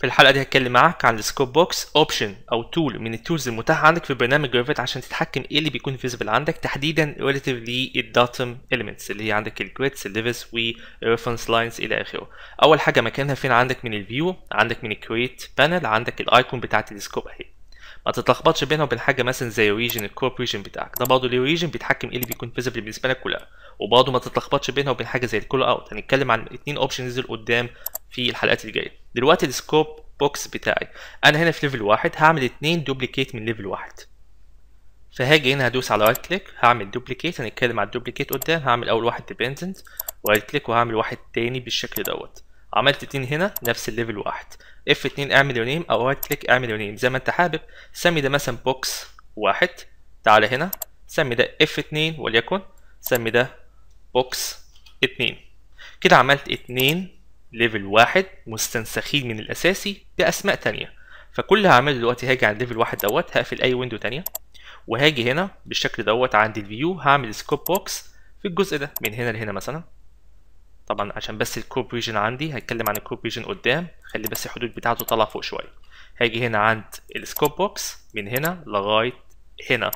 في الحلقه دي هتكلم معاك عن السكوب بوكس اوبشن او تول من التولز المتاحه عندك في برنامج جرافيت عشان تتحكم ايه اللي بيكون فيزبل عندك تحديدا ريليتيف للداتم اليمنتس اللي هي عندك الجريدز الليفلز والريفرنس لاينز الى اخره اول حاجه مكانها فين عندك من الفيو عندك من الكريت بانل عندك الايكون بتاعت السكوب اهي ما تتلخبطش بينها وبين حاجه مثلا زي ريجن الكورب ريجن بتاعك ده برضه ليه ريجن بيتحكم ايه اللي بيكون فيزبل بالنسبه لك كلها وبرضه ما تتلخبطش بينها وبين حاجه زي الكول اوت هنتكلم عن الاثنين اوبشنز اللي قدام في الحلقات الجايه دلوقتي السكوب بوكس بتاعي انا هنا في ليفل واحد هعمل اتنين دوبليكيت من ليفل واحد فهاجي هنا هدوس على رايت كليك هعمل دوبليكيت هنتكلم على الدوبليكيت قدام هعمل اول واحد ديبندنت ورايت كليك وهعمل واحد تاني بالشكل دوت عملت اتنين هنا نفس الليفل واحد اف اتنين اعمل يور نيم او رايت كليك اعمل يور نيم زي ما انت حابب سمي ده مثلا بوكس واحد تعالى هنا سمي ده اف اتنين وليكن سمي ده بوكس اتنين كده عملت اتنين ليفل واحد مستنسخين من الاساسي باسماء تانية فكل هعمله دلوقتي هاجي عند ليفل واحد دوت هقفل اي ويندو تانية وهاجي هنا بالشكل دوت عند الفيو هعمل سكوب بوكس في الجزء ده من هنا لهنا مثلا طبعا عشان بس الكروب ريجن عندي هتكلم عن الكروب ريجن قدام خلي بس الحدود بتاعته طالعه فوق شويه هاجي هنا عند السكوب بوكس من هنا لغايه هنا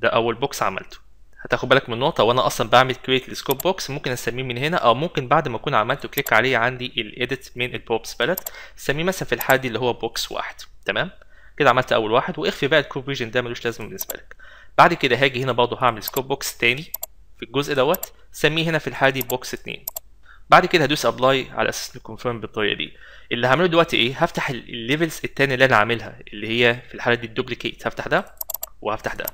ده اول بوكس عملته هتاخد بالك من نقطه وانا اصلا بعمل كريت للسكوب بوكس ممكن اسميه من هنا او ممكن بعد ما اكون عملت كليك عليه عندي الايديت من البوبس باليت اسميه مثلا في الحاله دي اللي هو بوكس واحد تمام كده عملت اول واحد واخفي بقى الكوب ريجن ده ملوش لازمه بالنسبه لك بعد كده هاجي هنا برضه هعمل سكوب بوكس تاني في الجزء دوت سميه هنا في الحاله دي بوكس 2 بعد كده هدوس ابلاي على اساس نكونفيرم بالطريقه دي اللي هعمله دلوقتي ايه هفتح الليفلز الثانيه اللي انا عاملها اللي هي في الحاله دي الدوبليكيت هفتح ده وهفتح ده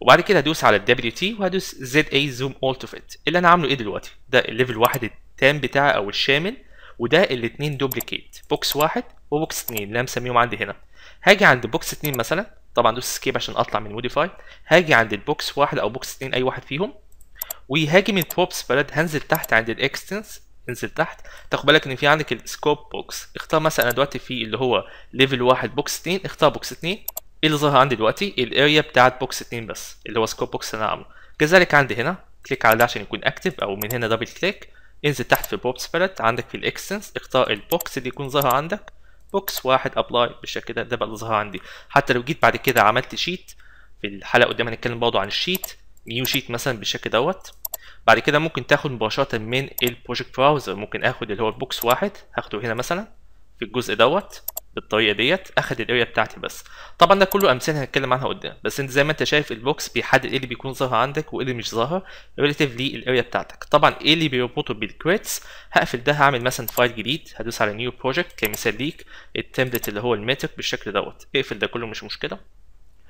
وبعد كده هدوس على ال WT وهدوس ZA Zoom زوم to Fit اللي انا عامله ايه دلوقتي ده الليفل واحد التام بتاعي او الشامل وده الاثنين دوبليكيت بوكس واحد وبوكس اثنين اللي انا مسميهم عندي هنا هاجي عند بوكس اثنين مثلا طبعا دوس اسكيب عشان اطلع من موديفاي هاجي عند البوكس واحد او بوكس اثنين اي واحد فيهم وهاجي من بوبس بلد هنزل تحت عند الاكستنس انزل تحت تاخد بالك ان في عندك السكوب بوكس اختار مثلا دلوقتي في اللي هو ليفل واحد بوكس اثنين اختار بوكس اثنين ايه اللي ظاهر عندي دلوقتي الاريا بتاعت بوكس 2 بس اللي هو سكوب بوكس اللي انا عامله كذلك عندي هنا كليك على ده عشان يكون اكتف او من هنا دبل كليك انزل تحت في بوبس باليت عندك في الاكستنس اختار البوكس اللي يكون ظاهر عندك بوكس واحد ابلاي بالشكل ده ده بقى اللي ظهر عندي حتى لو جيت بعد كده عملت شيت في الحلقه قدام هنتكلم برضه عن الشيت نيو شيت مثلا بالشكل دوت بعد كده ممكن تاخد مباشره من البروجكت براوزر ممكن اخد اللي هو البوكس واحد هاخده هنا مثلا في الجزء دوت بالطريقه ديت اخد الاريا بتاعتي بس طبعا ده كله امثله هنتكلم عنها قدام بس انت زي ما انت شايف البوكس بيحدد ايه اللي بيكون ظاهر عندك وايه اللي مش ظاهر ريليتيف للاريا بتاعتك طبعا ايه اللي بيربطه بالكريتس هقفل ده هعمل مثلا فايل جديد هدوس على نيو بروجكت كمثال ليك التمبلت اللي هو الماتر بالشكل دوت اقفل ده كله مش مشكله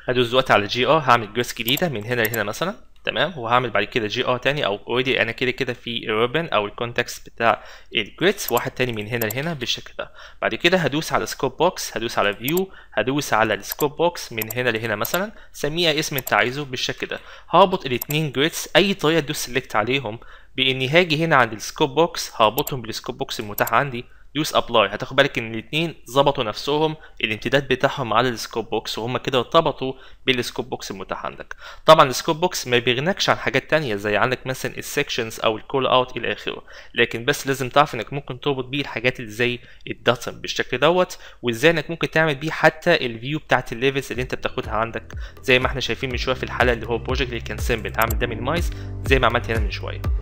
هدوس دلوقتي على جي ار هعمل جريس جديده من هنا لهنا مثلا تمام وهعمل بعد كده جي ار تاني او اوريدي انا كده كده في الربن او الكونتكست بتاع الجريدز واحد تاني من هنا لهنا بالشكل ده بعد كده هدوس على سكوب بوكس هدوس على فيو هدوس على السكوب بوكس من هنا لهنا مثلا سميها اسم انت عايزه بالشكل ده هربط الاثنين جريدز اي طريقه تدوس سيلكت عليهم باني هاجي هنا عند السكوب بوكس هربطهم بالسكوب بوكس المتاح عندي دوس ابلاي هتاخد بالك ان الاثنين ظبطوا نفسهم الامتداد بتاعهم على السكوب بوكس وهم كده ارتبطوا بالسكوب بوكس المتاح عندك طبعا السكوب بوكس ما بيغنكش عن حاجات تانية زي عندك مثلا السكشنز او الكول اوت الى اخره لكن بس لازم تعرف انك ممكن تربط بيه الحاجات اللي زي الداتم بالشكل دوت وازاي انك ممكن تعمل بيه حتى الفيو بتاعت الليفلز اللي انت بتاخدها عندك زي ما احنا شايفين من شويه في الحلقه اللي هو بروجكت اللي كان سيمبل هعمل ده من مايس زي ما عملت هنا من شويه